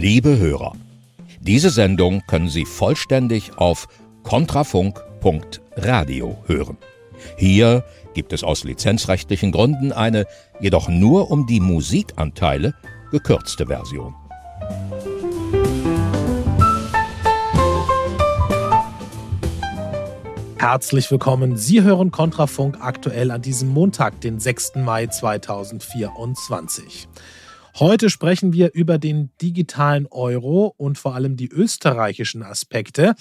Liebe Hörer, diese Sendung können Sie vollständig auf kontrafunk.radio hören. Hier gibt es aus lizenzrechtlichen Gründen eine, jedoch nur um die Musikanteile, gekürzte Version. Herzlich willkommen. Sie hören Kontrafunk aktuell an diesem Montag, den 6. Mai 2024. Heute sprechen wir über den digitalen Euro und vor allem die österreichischen Aspekte.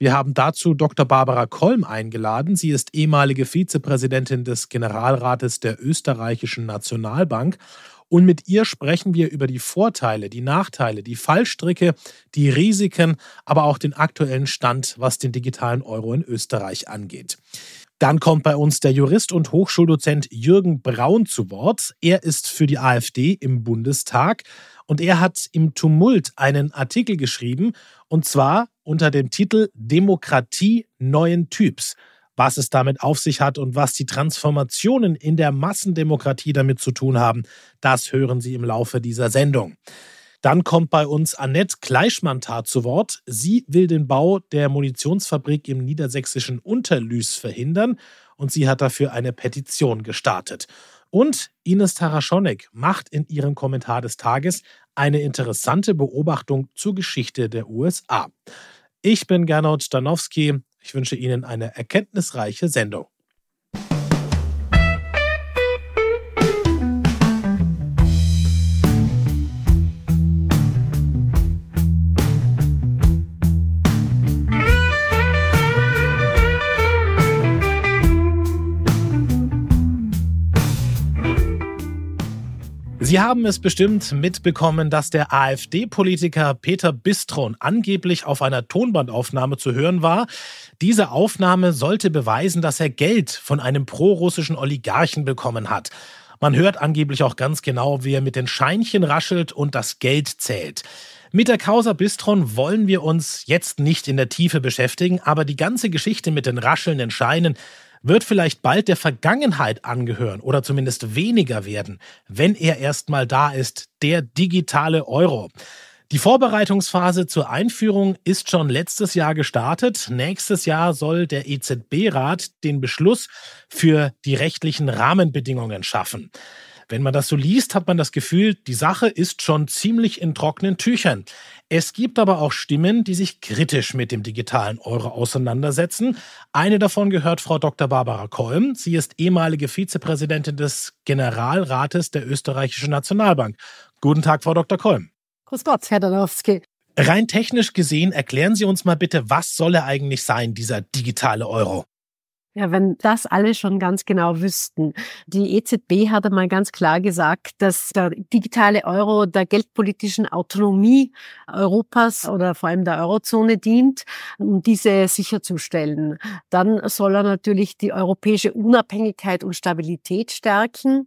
Wir haben dazu Dr. Barbara Kolm eingeladen. Sie ist ehemalige Vizepräsidentin des Generalrates der österreichischen Nationalbank. Und mit ihr sprechen wir über die Vorteile, die Nachteile, die Fallstricke, die Risiken, aber auch den aktuellen Stand, was den digitalen Euro in Österreich angeht. Dann kommt bei uns der Jurist und Hochschuldozent Jürgen Braun zu Wort. Er ist für die AfD im Bundestag und er hat im Tumult einen Artikel geschrieben und zwar unter dem Titel Demokratie neuen Typs. Was es damit auf sich hat und was die Transformationen in der Massendemokratie damit zu tun haben, das hören Sie im Laufe dieser Sendung. Dann kommt bei uns Annette Kleischmantar zu Wort. Sie will den Bau der Munitionsfabrik im niedersächsischen Unterlüß verhindern und sie hat dafür eine Petition gestartet. Und Ines Taraschonek macht in ihrem Kommentar des Tages eine interessante Beobachtung zur Geschichte der USA. Ich bin Gernot Stanowski. Ich wünsche Ihnen eine erkenntnisreiche Sendung. Sie haben es bestimmt mitbekommen, dass der AfD-Politiker Peter Bistron angeblich auf einer Tonbandaufnahme zu hören war. Diese Aufnahme sollte beweisen, dass er Geld von einem prorussischen Oligarchen bekommen hat. Man hört angeblich auch ganz genau, wie er mit den Scheinchen raschelt und das Geld zählt. Mit der Causa Bistron wollen wir uns jetzt nicht in der Tiefe beschäftigen, aber die ganze Geschichte mit den raschelnden Scheinen wird vielleicht bald der Vergangenheit angehören oder zumindest weniger werden, wenn er erstmal da ist, der digitale Euro. Die Vorbereitungsphase zur Einführung ist schon letztes Jahr gestartet. Nächstes Jahr soll der EZB-Rat den Beschluss für die rechtlichen Rahmenbedingungen schaffen. Wenn man das so liest, hat man das Gefühl, die Sache ist schon ziemlich in trockenen Tüchern. Es gibt aber auch Stimmen, die sich kritisch mit dem digitalen Euro auseinandersetzen. Eine davon gehört Frau Dr. Barbara Kolm. Sie ist ehemalige Vizepräsidentin des Generalrates der Österreichischen Nationalbank. Guten Tag, Frau Dr. Kolm. Grüß Gott, Herr Danowski. Rein technisch gesehen, erklären Sie uns mal bitte, was soll er eigentlich sein, dieser digitale Euro? Ja, wenn das alle schon ganz genau wüssten. Die EZB hat einmal ganz klar gesagt, dass der digitale Euro der geldpolitischen Autonomie Europas oder vor allem der Eurozone dient, um diese sicherzustellen. Dann soll er natürlich die europäische Unabhängigkeit und Stabilität stärken.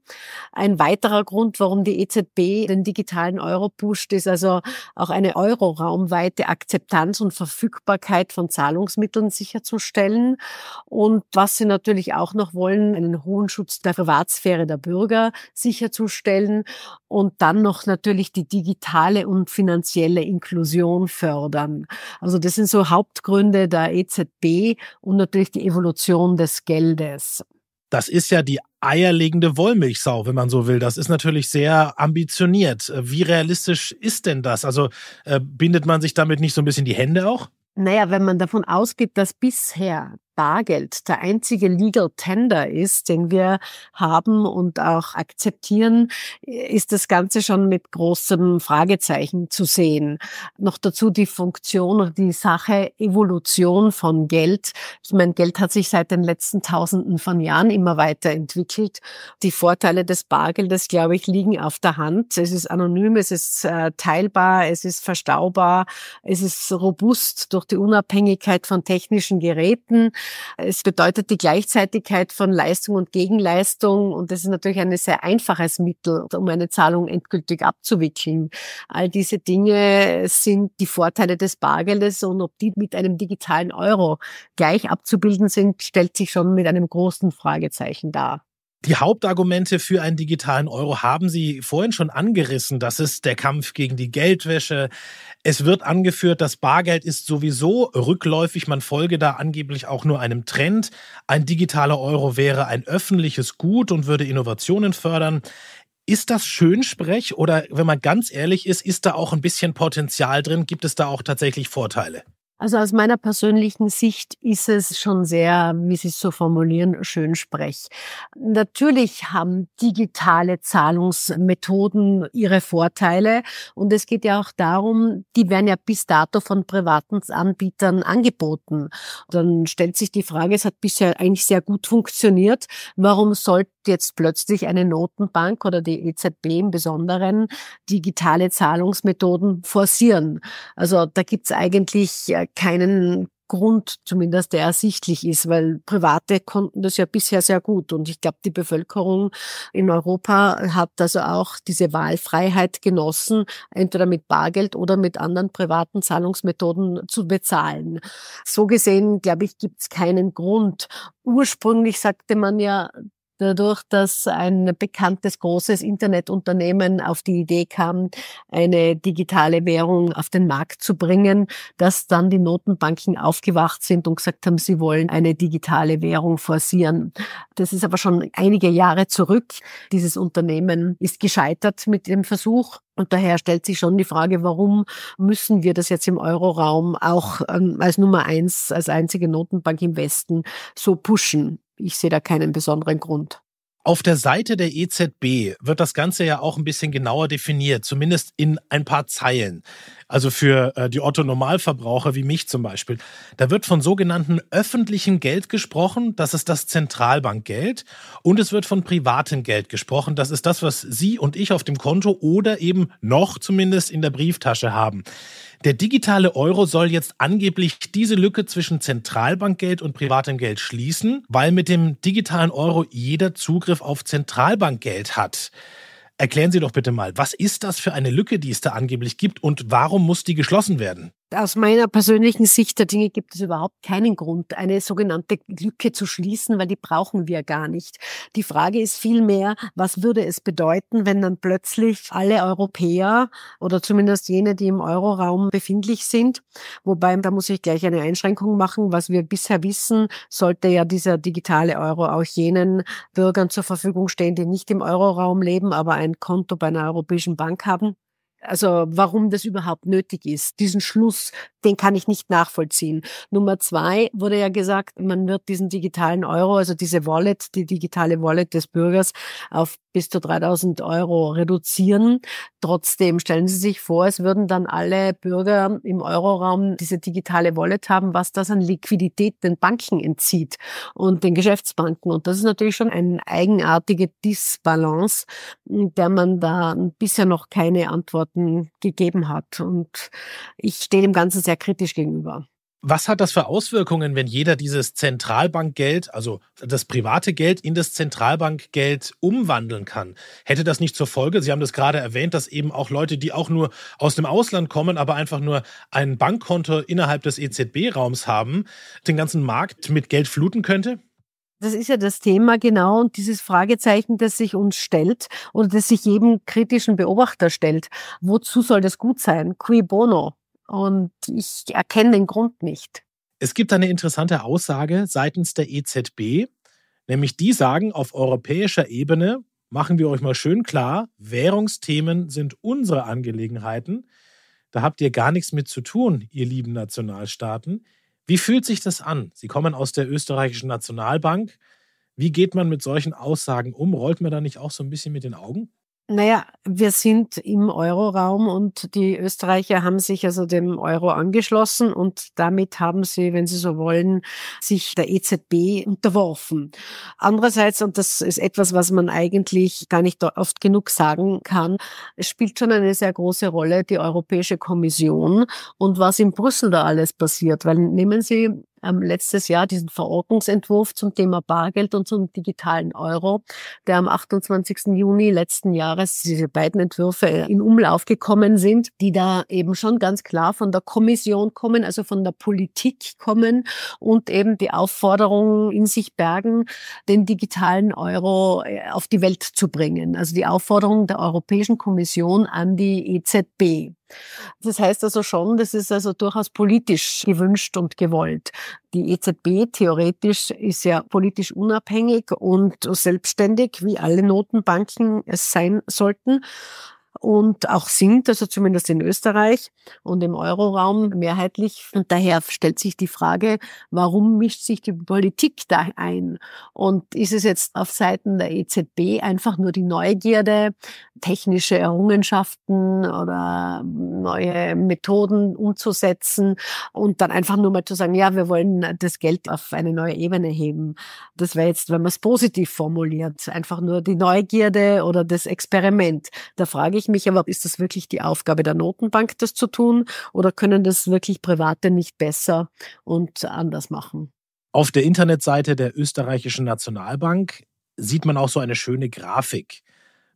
Ein weiterer Grund, warum die EZB den digitalen Euro pusht, ist also auch eine euroraumweite Akzeptanz und Verfügbarkeit von Zahlungsmitteln sicherzustellen. Und was sie natürlich auch noch wollen, einen hohen Schutz der Privatsphäre der Bürger sicherzustellen und dann noch natürlich die digitale und finanzielle Inklusion fördern. Also das sind so Hauptgründe der EZB und natürlich die Evolution des Geldes. Das ist ja die eierlegende Wollmilchsau, wenn man so will. Das ist natürlich sehr ambitioniert. Wie realistisch ist denn das? Also äh, bindet man sich damit nicht so ein bisschen die Hände auch? Naja, wenn man davon ausgeht, dass bisher Bargeld der einzige Legal Tender ist, den wir haben und auch akzeptieren, ist das Ganze schon mit großem Fragezeichen zu sehen. Noch dazu die Funktion, die Sache Evolution von Geld. Ich meine, Geld hat sich seit den letzten Tausenden von Jahren immer weiterentwickelt. Die Vorteile des Bargeldes, glaube ich, liegen auf der Hand. Es ist anonym, es ist äh, teilbar, es ist verstaubar, es ist robust durch die Unabhängigkeit von technischen Geräten es bedeutet die Gleichzeitigkeit von Leistung und Gegenleistung und das ist natürlich ein sehr einfaches Mittel, um eine Zahlung endgültig abzuwickeln. All diese Dinge sind die Vorteile des Bargeldes und ob die mit einem digitalen Euro gleich abzubilden sind, stellt sich schon mit einem großen Fragezeichen dar. Die Hauptargumente für einen digitalen Euro haben Sie vorhin schon angerissen. Das ist der Kampf gegen die Geldwäsche. Es wird angeführt, das Bargeld ist sowieso rückläufig. Man folge da angeblich auch nur einem Trend. Ein digitaler Euro wäre ein öffentliches Gut und würde Innovationen fördern. Ist das Schönsprech oder wenn man ganz ehrlich ist, ist da auch ein bisschen Potenzial drin? Gibt es da auch tatsächlich Vorteile? Also aus meiner persönlichen Sicht ist es schon sehr, wie Sie es so formulieren, schön sprech. Natürlich haben digitale Zahlungsmethoden ihre Vorteile und es geht ja auch darum, die werden ja bis dato von privaten Anbietern angeboten. Dann stellt sich die Frage, es hat bisher eigentlich sehr gut funktioniert, warum sollte jetzt plötzlich eine Notenbank oder die EZB im Besonderen digitale Zahlungsmethoden forcieren. Also da gibt's eigentlich äh, keinen Grund, zumindest der ersichtlich ist, weil Private konnten das ja bisher sehr gut. Und ich glaube, die Bevölkerung in Europa hat also auch diese Wahlfreiheit genossen, entweder mit Bargeld oder mit anderen privaten Zahlungsmethoden zu bezahlen. So gesehen, glaube ich, gibt es keinen Grund. Ursprünglich sagte man ja, dadurch, dass ein bekanntes großes Internetunternehmen auf die Idee kam, eine digitale Währung auf den Markt zu bringen, dass dann die Notenbanken aufgewacht sind und gesagt haben, sie wollen eine digitale Währung forcieren. Das ist aber schon einige Jahre zurück. Dieses Unternehmen ist gescheitert mit dem Versuch. Und daher stellt sich schon die Frage, warum müssen wir das jetzt im Euroraum auch ähm, als Nummer eins, als einzige Notenbank im Westen so pushen? ich sehe da keinen besonderen Grund. Auf der Seite der EZB wird das Ganze ja auch ein bisschen genauer definiert, zumindest in ein paar Zeilen. Also für äh, die Otto-Normalverbraucher wie mich zum Beispiel. Da wird von sogenannten öffentlichem Geld gesprochen, das ist das Zentralbankgeld. Und es wird von privatem Geld gesprochen, das ist das, was Sie und ich auf dem Konto oder eben noch zumindest in der Brieftasche haben. Der digitale Euro soll jetzt angeblich diese Lücke zwischen Zentralbankgeld und privatem Geld schließen, weil mit dem digitalen Euro jeder Zugriff auf Zentralbankgeld hat. Erklären Sie doch bitte mal, was ist das für eine Lücke, die es da angeblich gibt und warum muss die geschlossen werden? aus meiner persönlichen Sicht der Dinge gibt es überhaupt keinen Grund, eine sogenannte Lücke zu schließen, weil die brauchen wir gar nicht. Die Frage ist vielmehr, was würde es bedeuten, wenn dann plötzlich alle Europäer oder zumindest jene, die im Euroraum befindlich sind, wobei da muss ich gleich eine Einschränkung machen, was wir bisher wissen, sollte ja dieser digitale Euro auch jenen Bürgern zur Verfügung stehen, die nicht im Euroraum leben, aber ein Konto bei einer europäischen Bank haben also warum das überhaupt nötig ist. Diesen Schluss, den kann ich nicht nachvollziehen. Nummer zwei wurde ja gesagt, man wird diesen digitalen Euro, also diese Wallet, die digitale Wallet des Bürgers auf bis zu 3000 Euro reduzieren. Trotzdem stellen Sie sich vor, es würden dann alle Bürger im Euroraum diese digitale Wallet haben, was das an Liquidität den Banken entzieht und den Geschäftsbanken. Und das ist natürlich schon eine eigenartige Disbalance, der man da bisher noch keine Antworten gegeben hat. Und ich stehe dem Ganzen sehr kritisch gegenüber. Was hat das für Auswirkungen, wenn jeder dieses Zentralbankgeld, also das private Geld, in das Zentralbankgeld umwandeln kann? Hätte das nicht zur Folge, Sie haben das gerade erwähnt, dass eben auch Leute, die auch nur aus dem Ausland kommen, aber einfach nur ein Bankkonto innerhalb des EZB-Raums haben, den ganzen Markt mit Geld fluten könnte? Das ist ja das Thema genau und dieses Fragezeichen, das sich uns stellt oder das sich jedem kritischen Beobachter stellt. Wozu soll das gut sein? Qui bono? Und ich erkenne den Grund nicht. Es gibt eine interessante Aussage seitens der EZB, nämlich die sagen, auf europäischer Ebene machen wir euch mal schön klar, Währungsthemen sind unsere Angelegenheiten. Da habt ihr gar nichts mit zu tun, ihr lieben Nationalstaaten. Wie fühlt sich das an? Sie kommen aus der österreichischen Nationalbank. Wie geht man mit solchen Aussagen um? Rollt man da nicht auch so ein bisschen mit den Augen? Naja, wir sind im Euroraum und die Österreicher haben sich also dem Euro angeschlossen und damit haben sie, wenn sie so wollen, sich der EZB unterworfen. Andererseits, und das ist etwas, was man eigentlich gar nicht oft genug sagen kann, spielt schon eine sehr große Rolle die Europäische Kommission und was in Brüssel da alles passiert. Weil nehmen Sie ähm, letztes Jahr diesen Verordnungsentwurf zum Thema Bargeld und zum digitalen Euro, der am 28. Juni letzten Jahres, diese beiden Entwürfe äh, in Umlauf gekommen sind, die da eben schon ganz klar von der Kommission kommen, also von der Politik kommen und eben die Aufforderung in sich bergen, den digitalen Euro äh, auf die Welt zu bringen. Also die Aufforderung der Europäischen Kommission an die EZB. Das heißt also schon, das ist also durchaus politisch gewünscht und gewollt. Die EZB theoretisch ist ja politisch unabhängig und selbstständig, wie alle Notenbanken es sein sollten und auch sind, also zumindest in Österreich und im Euroraum mehrheitlich. Und daher stellt sich die Frage, warum mischt sich die Politik da ein? Und ist es jetzt auf Seiten der EZB einfach nur die Neugierde, technische Errungenschaften oder neue Methoden umzusetzen und dann einfach nur mal zu sagen, ja, wir wollen das Geld auf eine neue Ebene heben. Das wäre jetzt, wenn man es positiv formuliert, einfach nur die Neugierde oder das Experiment. Da frage ich mich aber, ist das wirklich die Aufgabe der Notenbank, das zu tun? Oder können das wirklich Private nicht besser und anders machen? Auf der Internetseite der österreichischen Nationalbank sieht man auch so eine schöne Grafik.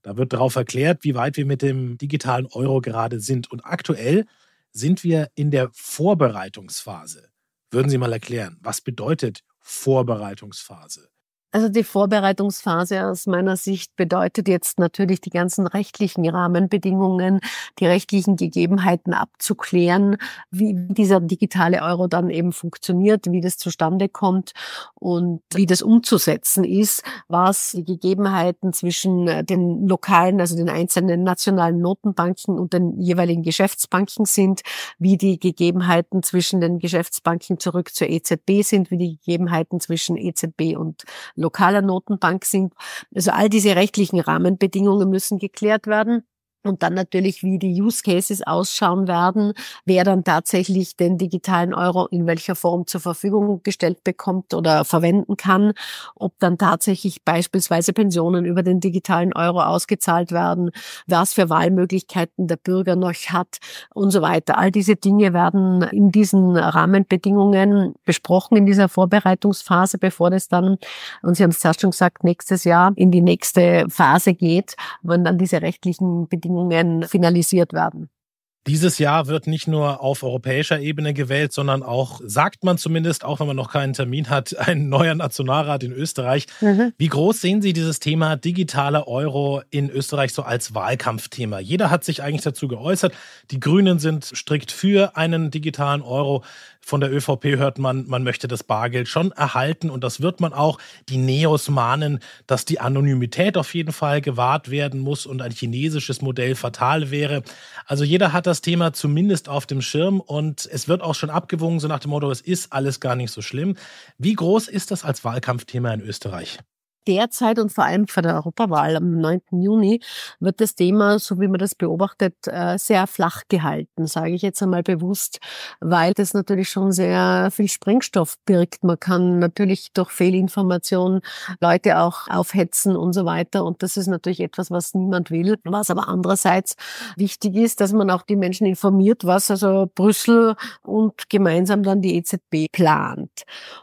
Da wird darauf erklärt, wie weit wir mit dem digitalen Euro gerade sind. Und aktuell sind wir in der Vorbereitungsphase. Würden Sie mal erklären, was bedeutet Vorbereitungsphase? Also die Vorbereitungsphase aus meiner Sicht bedeutet jetzt natürlich die ganzen rechtlichen Rahmenbedingungen, die rechtlichen Gegebenheiten abzuklären, wie dieser digitale Euro dann eben funktioniert, wie das zustande kommt und wie das umzusetzen ist, was die Gegebenheiten zwischen äh, den lokalen, also den einzelnen nationalen Notenbanken und den jeweiligen Geschäftsbanken sind, wie die Gegebenheiten zwischen den Geschäftsbanken zurück zur EZB sind, wie die Gegebenheiten zwischen EZB und lokaler Notenbank sind. Also all diese rechtlichen Rahmenbedingungen müssen geklärt werden. Und dann natürlich, wie die Use Cases ausschauen werden, wer dann tatsächlich den digitalen Euro in welcher Form zur Verfügung gestellt bekommt oder verwenden kann, ob dann tatsächlich beispielsweise Pensionen über den digitalen Euro ausgezahlt werden, was für Wahlmöglichkeiten der Bürger noch hat und so weiter. All diese Dinge werden in diesen Rahmenbedingungen besprochen in dieser Vorbereitungsphase, bevor das dann, und Sie haben es zuerst schon gesagt, nächstes Jahr in die nächste Phase geht, wenn dann diese rechtlichen Bedingungen Rahmenbedingungen finalisiert werden. Dieses Jahr wird nicht nur auf europäischer Ebene gewählt, sondern auch, sagt man zumindest, auch wenn man noch keinen Termin hat, ein neuer Nationalrat in Österreich. Mhm. Wie groß sehen Sie dieses Thema digitaler Euro in Österreich so als Wahlkampfthema? Jeder hat sich eigentlich dazu geäußert. Die Grünen sind strikt für einen digitalen Euro. Von der ÖVP hört man, man möchte das Bargeld schon erhalten und das wird man auch. Die Neos mahnen, dass die Anonymität auf jeden Fall gewahrt werden muss und ein chinesisches Modell fatal wäre. Also jeder hat das Thema zumindest auf dem Schirm und es wird auch schon abgewogen, so nach dem Motto, es ist alles gar nicht so schlimm. Wie groß ist das als Wahlkampfthema in Österreich? derzeit und vor allem vor der Europawahl am 9. Juni wird das Thema, so wie man das beobachtet, äh, sehr flach gehalten, sage ich jetzt einmal bewusst, weil das natürlich schon sehr viel Sprengstoff birgt. Man kann natürlich durch Fehlinformationen Leute auch aufhetzen und so weiter. Und das ist natürlich etwas, was niemand will. Was aber andererseits wichtig ist, dass man auch die Menschen informiert, was also Brüssel und gemeinsam dann die EZB plant.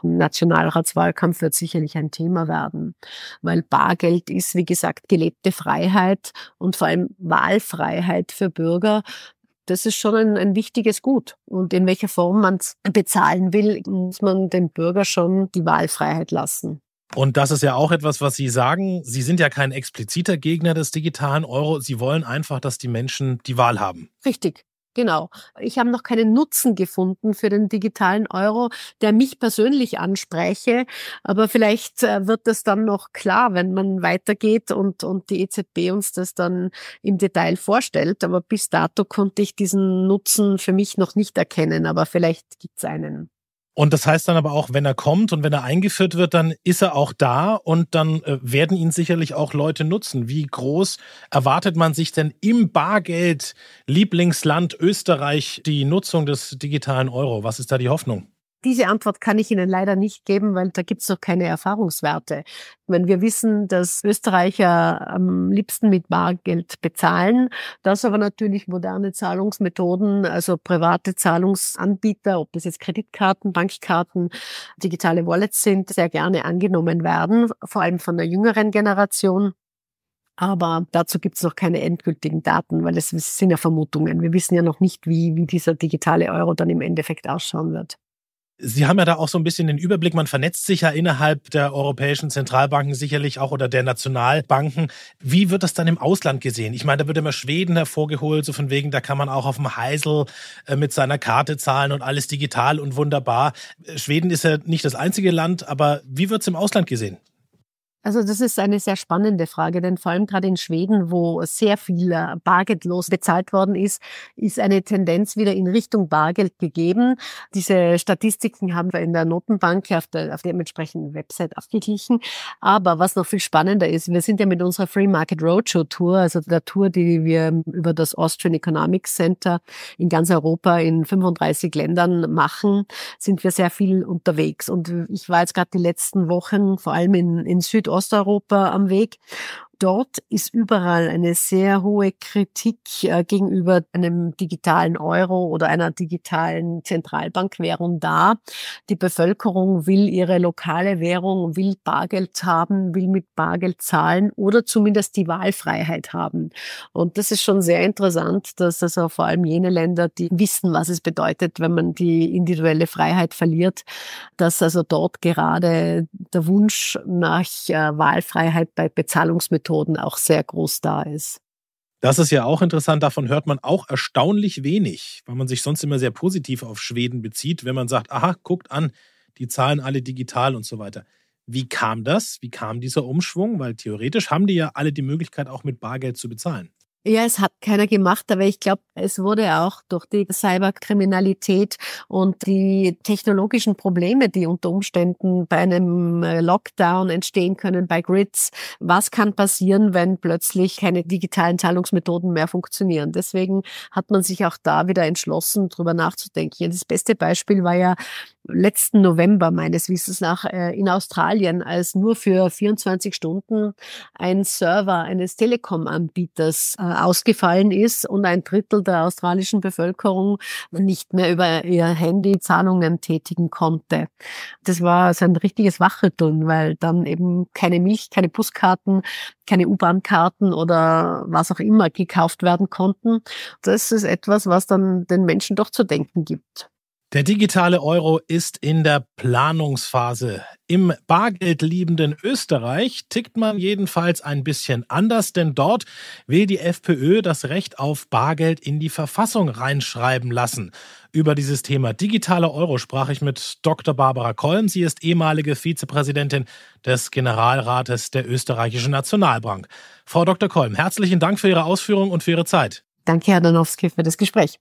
Nationalratswahlkampf wird sicherlich ein Thema werden weil Bargeld ist, wie gesagt, gelebte Freiheit und vor allem Wahlfreiheit für Bürger das ist schon ein, ein wichtiges Gut. Und in welcher Form man es bezahlen will, muss man den Bürger schon die Wahlfreiheit lassen. Und das ist ja auch etwas, was Sie sagen. Sie sind ja kein expliziter Gegner des digitalen Euro. Sie wollen einfach, dass die Menschen die Wahl haben. Richtig. Genau. Ich habe noch keinen Nutzen gefunden für den digitalen Euro, der mich persönlich anspreche. Aber vielleicht äh, wird das dann noch klar, wenn man weitergeht und, und die EZB uns das dann im Detail vorstellt. Aber bis dato konnte ich diesen Nutzen für mich noch nicht erkennen. Aber vielleicht gibt's einen. Und das heißt dann aber auch, wenn er kommt und wenn er eingeführt wird, dann ist er auch da und dann äh, werden ihn sicherlich auch Leute nutzen. Wie groß erwartet man sich denn im Bargeld Lieblingsland Österreich die Nutzung des digitalen Euro? Was ist da die Hoffnung? Diese Antwort kann ich Ihnen leider nicht geben, weil da gibt es noch keine Erfahrungswerte. Wenn wir wissen, dass Österreicher am liebsten mit Bargeld bezahlen, dass aber natürlich moderne Zahlungsmethoden, also private Zahlungsanbieter, ob das jetzt Kreditkarten, Bankkarten, digitale Wallets sind, sehr gerne angenommen werden, vor allem von der jüngeren Generation. Aber dazu gibt es noch keine endgültigen Daten, weil es sind ja Vermutungen. Wir wissen ja noch nicht, wie, wie dieser digitale Euro dann im Endeffekt ausschauen wird. Sie haben ja da auch so ein bisschen den Überblick. Man vernetzt sich ja innerhalb der europäischen Zentralbanken sicherlich auch oder der Nationalbanken. Wie wird das dann im Ausland gesehen? Ich meine, da wird immer Schweden hervorgeholt, so von wegen, da kann man auch auf dem Heisel äh, mit seiner Karte zahlen und alles digital und wunderbar. Schweden ist ja nicht das einzige Land, aber wie wird es im Ausland gesehen? Also das ist eine sehr spannende Frage, denn vor allem gerade in Schweden, wo sehr viel äh, bargeldlos bezahlt worden ist, ist eine Tendenz wieder in Richtung Bargeld gegeben. Diese Statistiken haben wir in der Notenbank auf der, auf der entsprechenden Website abgeglichen. Aber was noch viel spannender ist, wir sind ja mit unserer Free Market Roadshow Tour, also der Tour, die wir über das Austrian Economic Center in ganz Europa in 35 Ländern machen, sind wir sehr viel unterwegs. Und ich war jetzt gerade die letzten Wochen vor allem in, in Südostasien Osteuropa am Weg. Dort ist überall eine sehr hohe Kritik äh, gegenüber einem digitalen Euro oder einer digitalen Zentralbankwährung da. Die Bevölkerung will ihre lokale Währung, will Bargeld haben, will mit Bargeld zahlen oder zumindest die Wahlfreiheit haben. Und das ist schon sehr interessant, dass also vor allem jene Länder, die wissen, was es bedeutet, wenn man die individuelle Freiheit verliert, dass also dort gerade der Wunsch nach äh, Wahlfreiheit bei Bezahlungsmitteln Methoden auch sehr groß da ist. Das ist ja auch interessant, davon hört man auch erstaunlich wenig, weil man sich sonst immer sehr positiv auf Schweden bezieht, wenn man sagt, aha, guckt an, die zahlen alle digital und so weiter. Wie kam das? Wie kam dieser Umschwung? Weil theoretisch haben die ja alle die Möglichkeit, auch mit Bargeld zu bezahlen. Ja, es hat keiner gemacht, aber ich glaube, es wurde auch durch die Cyberkriminalität und die technologischen Probleme, die unter Umständen bei einem äh, Lockdown entstehen können, bei Grids. Was kann passieren, wenn plötzlich keine digitalen Zahlungsmethoden mehr funktionieren? Deswegen hat man sich auch da wieder entschlossen, drüber nachzudenken. Das beste Beispiel war ja letzten November meines Wissens nach äh, in Australien, als nur für 24 Stunden ein Server eines Telekom-Anbieters äh, ausgefallen ist und ein Drittel der australischen Bevölkerung nicht mehr über ihr Handy Zahlungen tätigen konnte. Das war so ein richtiges Wachrütteln, weil dann eben keine Milch, keine Buskarten, keine U-Bahn-Karten oder was auch immer gekauft werden konnten. Das ist etwas, was dann den Menschen doch zu denken gibt. Der digitale Euro ist in der Planungsphase. Im bargeldliebenden Österreich tickt man jedenfalls ein bisschen anders, denn dort will die FPÖ das Recht auf Bargeld in die Verfassung reinschreiben lassen. Über dieses Thema digitaler Euro sprach ich mit Dr. Barbara Kolm. Sie ist ehemalige Vizepräsidentin des Generalrates der Österreichischen Nationalbank. Frau Dr. Kolm, herzlichen Dank für Ihre Ausführungen und für Ihre Zeit. Danke, Herr Danowski, für das Gespräch.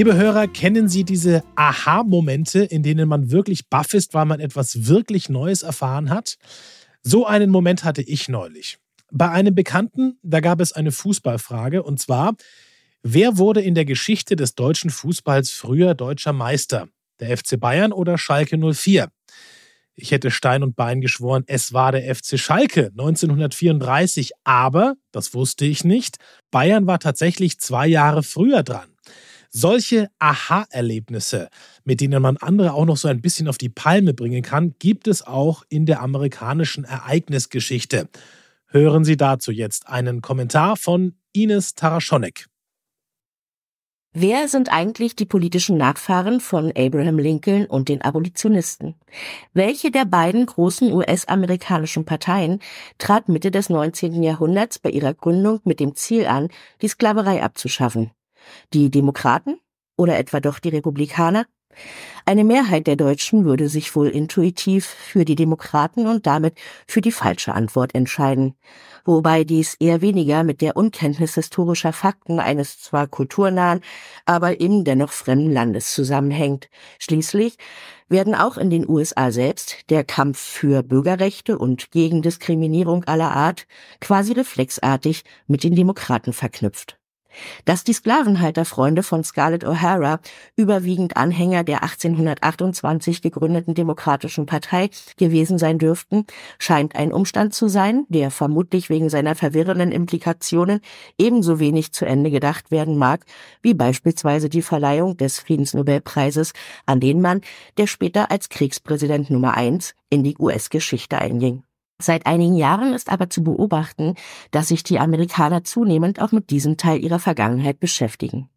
Liebe Hörer, kennen Sie diese Aha-Momente, in denen man wirklich baff ist, weil man etwas wirklich Neues erfahren hat? So einen Moment hatte ich neulich. Bei einem Bekannten, da gab es eine Fußballfrage und zwar, wer wurde in der Geschichte des deutschen Fußballs früher deutscher Meister? Der FC Bayern oder Schalke 04? Ich hätte Stein und Bein geschworen, es war der FC Schalke 1934, aber, das wusste ich nicht, Bayern war tatsächlich zwei Jahre früher dran. Solche Aha-Erlebnisse, mit denen man andere auch noch so ein bisschen auf die Palme bringen kann, gibt es auch in der amerikanischen Ereignisgeschichte. Hören Sie dazu jetzt einen Kommentar von Ines Taraschonek. Wer sind eigentlich die politischen Nachfahren von Abraham Lincoln und den Abolitionisten? Welche der beiden großen US-amerikanischen Parteien trat Mitte des 19. Jahrhunderts bei ihrer Gründung mit dem Ziel an, die Sklaverei abzuschaffen? Die Demokraten oder etwa doch die Republikaner? Eine Mehrheit der Deutschen würde sich wohl intuitiv für die Demokraten und damit für die falsche Antwort entscheiden, wobei dies eher weniger mit der Unkenntnis historischer Fakten eines zwar kulturnahen, aber eben dennoch fremden Landes zusammenhängt. Schließlich werden auch in den USA selbst der Kampf für Bürgerrechte und gegen Diskriminierung aller Art quasi reflexartig mit den Demokraten verknüpft. Dass die Sklavenhalterfreunde von Scarlett O'Hara, überwiegend Anhänger der 1828 gegründeten Demokratischen Partei gewesen sein dürften, scheint ein Umstand zu sein, der vermutlich wegen seiner verwirrenden Implikationen ebenso wenig zu Ende gedacht werden mag, wie beispielsweise die Verleihung des Friedensnobelpreises an den Mann, der später als Kriegspräsident Nummer eins in die US-Geschichte einging. Seit einigen Jahren ist aber zu beobachten, dass sich die Amerikaner zunehmend auch mit diesem Teil ihrer Vergangenheit beschäftigen.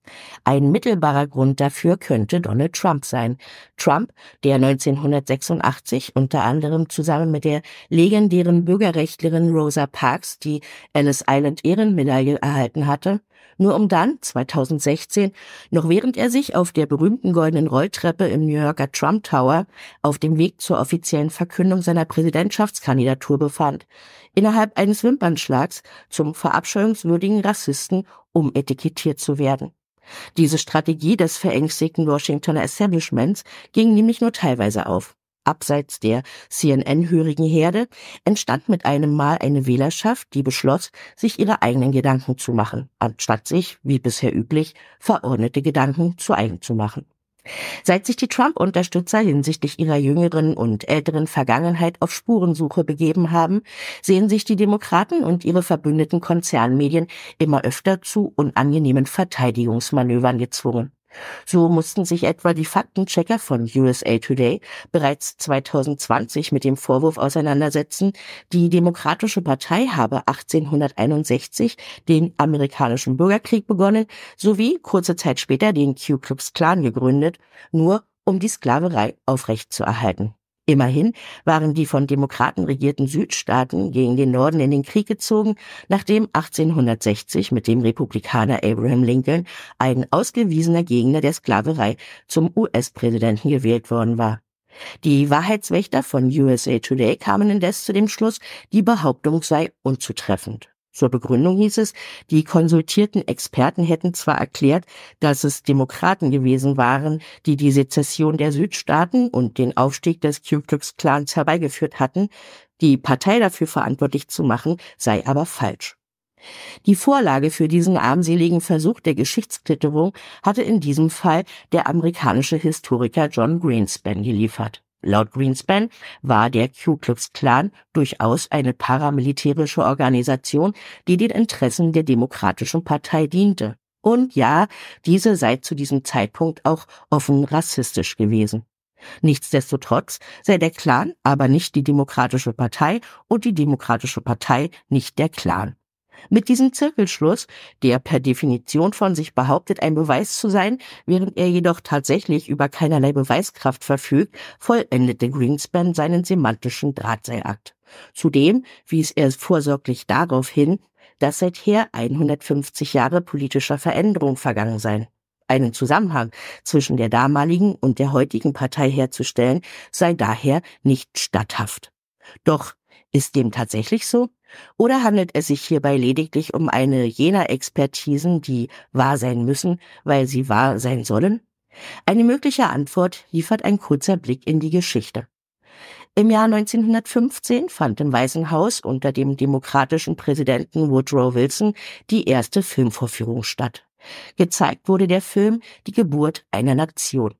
Ein mittelbarer Grund dafür könnte Donald Trump sein. Trump, der 1986 unter anderem zusammen mit der legendären Bürgerrechtlerin Rosa Parks die Ellis Island Ehrenmedaille erhalten hatte, nur um dann, 2016, noch während er sich auf der berühmten goldenen Rolltreppe im New Yorker Trump Tower auf dem Weg zur offiziellen Verkündung seiner Präsidentschaftskandidatur befand, innerhalb eines Wimpernschlags zum verabscheuungswürdigen Rassisten umetikettiert zu werden. Diese Strategie des verängstigten Washingtoner Establishments ging nämlich nur teilweise auf abseits der CNN-hörigen Herde, entstand mit einem Mal eine Wählerschaft, die beschloss, sich ihre eigenen Gedanken zu machen, anstatt sich, wie bisher üblich, verordnete Gedanken zu eigen zu machen. Seit sich die Trump-Unterstützer hinsichtlich ihrer jüngeren und älteren Vergangenheit auf Spurensuche begeben haben, sehen sich die Demokraten und ihre verbündeten Konzernmedien immer öfter zu unangenehmen Verteidigungsmanövern gezwungen. So mussten sich etwa die Faktenchecker von USA Today bereits 2020 mit dem Vorwurf auseinandersetzen, die Demokratische Partei habe 1861 den amerikanischen Bürgerkrieg begonnen sowie kurze Zeit später den Ku Klux Klan gegründet, nur um die Sklaverei aufrechtzuerhalten. Immerhin waren die von Demokraten regierten Südstaaten gegen den Norden in den Krieg gezogen, nachdem 1860 mit dem Republikaner Abraham Lincoln ein ausgewiesener Gegner der Sklaverei zum US-Präsidenten gewählt worden war. Die Wahrheitswächter von USA Today kamen indes zu dem Schluss, die Behauptung sei unzutreffend. Zur Begründung hieß es, die konsultierten Experten hätten zwar erklärt, dass es Demokraten gewesen waren, die die Sezession der Südstaaten und den Aufstieg des Ku Klux Klans herbeigeführt hatten, die Partei dafür verantwortlich zu machen, sei aber falsch. Die Vorlage für diesen armseligen Versuch der Geschichtsklitterung hatte in diesem Fall der amerikanische Historiker John Greenspan geliefert. Laut Greenspan war der Q Klux Klan durchaus eine paramilitärische Organisation, die den Interessen der Demokratischen Partei diente. Und ja, diese sei zu diesem Zeitpunkt auch offen rassistisch gewesen. Nichtsdestotrotz sei der Clan aber nicht die Demokratische Partei und die Demokratische Partei nicht der Clan. Mit diesem Zirkelschluss, der per Definition von sich behauptet, ein Beweis zu sein, während er jedoch tatsächlich über keinerlei Beweiskraft verfügt, vollendete Greenspan seinen semantischen Drahtseilakt. Zudem wies er vorsorglich darauf hin, dass seither 150 Jahre politischer Veränderung vergangen seien. Einen Zusammenhang zwischen der damaligen und der heutigen Partei herzustellen, sei daher nicht statthaft. Doch ist dem tatsächlich so? Oder handelt es sich hierbei lediglich um eine jener Expertisen, die wahr sein müssen, weil sie wahr sein sollen? Eine mögliche Antwort liefert ein kurzer Blick in die Geschichte. Im Jahr 1915 fand im Weißen Haus unter dem demokratischen Präsidenten Woodrow Wilson die erste Filmvorführung statt. Gezeigt wurde der Film Die Geburt einer Nation.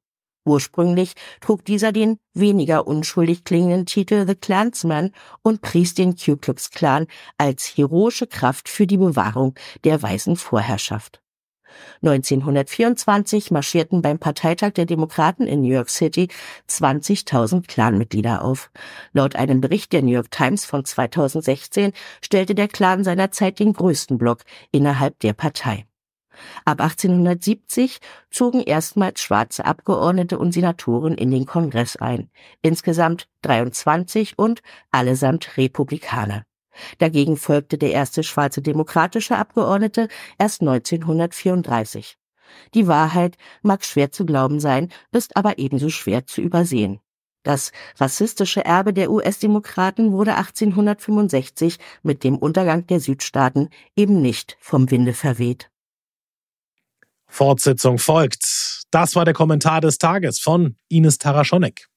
Ursprünglich trug dieser den weniger unschuldig klingenden Titel The Clansman und pries den Ku Klux Klan als heroische Kraft für die Bewahrung der weißen Vorherrschaft. 1924 marschierten beim Parteitag der Demokraten in New York City 20.000 Clanmitglieder auf. Laut einem Bericht der New York Times von 2016 stellte der Clan seinerzeit den größten Block innerhalb der Partei. Ab 1870 zogen erstmals schwarze Abgeordnete und Senatoren in den Kongress ein, insgesamt 23 und allesamt Republikaner. Dagegen folgte der erste schwarze demokratische Abgeordnete erst 1934. Die Wahrheit mag schwer zu glauben sein, ist aber ebenso schwer zu übersehen. Das rassistische Erbe der US-Demokraten wurde 1865 mit dem Untergang der Südstaaten eben nicht vom Winde verweht. Fortsetzung folgt. Das war der Kommentar des Tages von Ines Taraschonnek.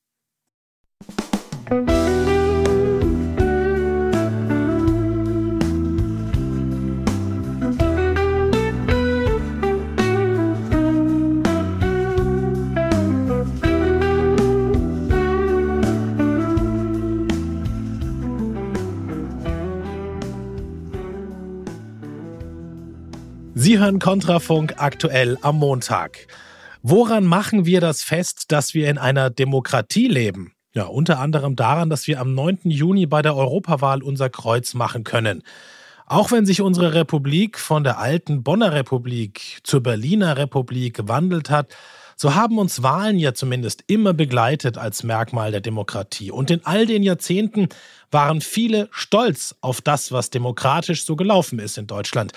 Sie hören Kontrafunk aktuell am Montag. Woran machen wir das fest, dass wir in einer Demokratie leben? Ja, unter anderem daran, dass wir am 9. Juni bei der Europawahl unser Kreuz machen können. Auch wenn sich unsere Republik von der alten Bonner Republik zur Berliner Republik gewandelt hat, so haben uns Wahlen ja zumindest immer begleitet als Merkmal der Demokratie. Und in all den Jahrzehnten waren viele stolz auf das, was demokratisch so gelaufen ist in Deutschland.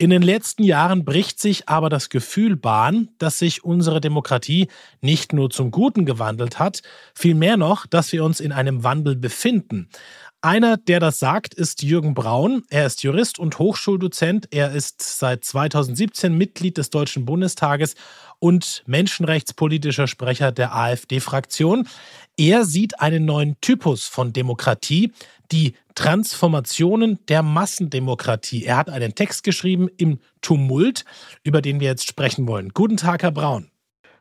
In den letzten Jahren bricht sich aber das Gefühl Bahn, dass sich unsere Demokratie nicht nur zum Guten gewandelt hat, vielmehr noch, dass wir uns in einem Wandel befinden. Einer, der das sagt, ist Jürgen Braun. Er ist Jurist und Hochschuldozent. Er ist seit 2017 Mitglied des Deutschen Bundestages und menschenrechtspolitischer Sprecher der AfD-Fraktion. Er sieht einen neuen Typus von Demokratie, die Transformationen der Massendemokratie. Er hat einen Text geschrieben im Tumult, über den wir jetzt sprechen wollen. Guten Tag, Herr Braun.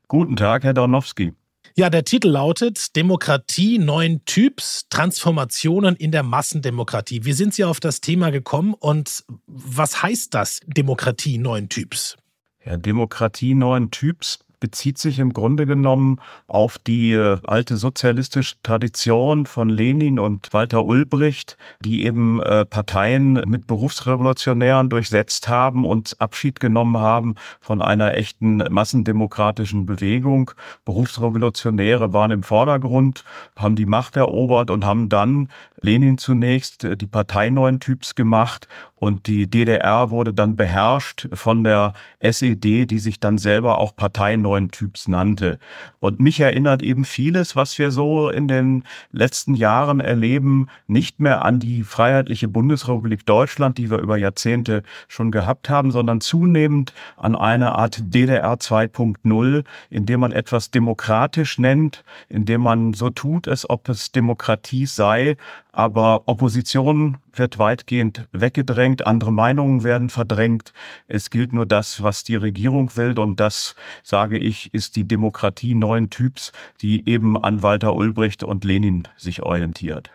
Guten Tag, Herr Dornowski. Ja, der Titel lautet Demokratie neuen Typs, Transformationen in der Massendemokratie. Wie sind Sie auf das Thema gekommen und was heißt das, Demokratie neuen Typs? Ja, Demokratie neuen Typs bezieht sich im Grunde genommen auf die äh, alte sozialistische Tradition von Lenin und Walter Ulbricht, die eben äh, Parteien mit Berufsrevolutionären durchsetzt haben und Abschied genommen haben von einer echten massendemokratischen Bewegung. Berufsrevolutionäre waren im Vordergrund, haben die Macht erobert und haben dann Lenin zunächst äh, die Partei neuen Typs gemacht und die DDR wurde dann beherrscht von der SED, die sich dann selber auch Partei neuen Typs nannte. Und mich erinnert eben vieles, was wir so in den letzten Jahren erleben, nicht mehr an die freiheitliche Bundesrepublik Deutschland, die wir über Jahrzehnte schon gehabt haben, sondern zunehmend an eine Art DDR 2.0, indem man etwas demokratisch nennt, indem man so tut, als ob es Demokratie sei, aber Opposition wird weitgehend weggedrängt, andere Meinungen werden verdrängt. Es gilt nur das, was die Regierung will. Und das, sage ich, ist die Demokratie neuen Typs, die eben an Walter Ulbricht und Lenin sich orientiert.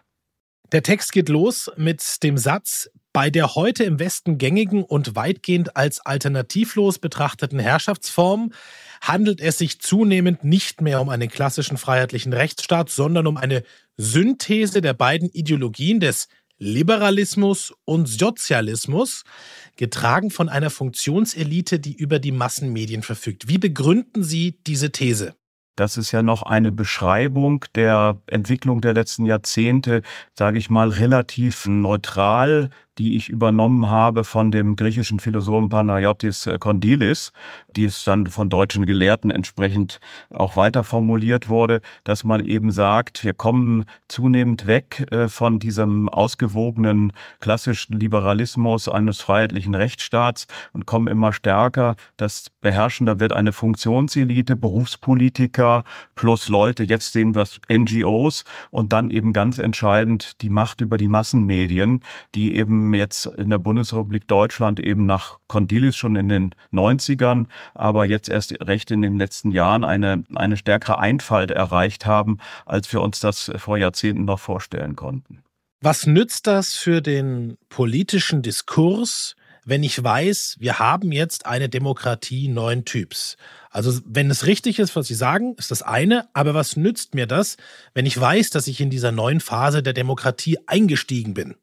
Der Text geht los mit dem Satz, bei der heute im Westen gängigen und weitgehend als alternativlos betrachteten Herrschaftsform handelt es sich zunehmend nicht mehr um einen klassischen freiheitlichen Rechtsstaat, sondern um eine Synthese der beiden Ideologien des Liberalismus und Sozialismus, getragen von einer Funktionselite, die über die Massenmedien verfügt. Wie begründen Sie diese These? Das ist ja noch eine Beschreibung der Entwicklung der letzten Jahrzehnte, sage ich mal, relativ neutral die ich übernommen habe von dem griechischen Philosophen Panayotis äh, Kondilis, die es dann von deutschen Gelehrten entsprechend auch weiter formuliert wurde, dass man eben sagt, wir kommen zunehmend weg äh, von diesem ausgewogenen klassischen Liberalismus eines freiheitlichen Rechtsstaats und kommen immer stärker, das beherrschender wird eine Funktionselite, Berufspolitiker plus Leute, jetzt sehen wir es NGOs und dann eben ganz entscheidend die Macht über die Massenmedien, die eben jetzt in der Bundesrepublik Deutschland eben nach Condilis schon in den 90ern, aber jetzt erst recht in den letzten Jahren eine, eine stärkere Einfalt erreicht haben, als wir uns das vor Jahrzehnten noch vorstellen konnten. Was nützt das für den politischen Diskurs, wenn ich weiß, wir haben jetzt eine Demokratie neuen Typs? Also wenn es richtig ist, was Sie sagen, ist das eine, aber was nützt mir das, wenn ich weiß, dass ich in dieser neuen Phase der Demokratie eingestiegen bin?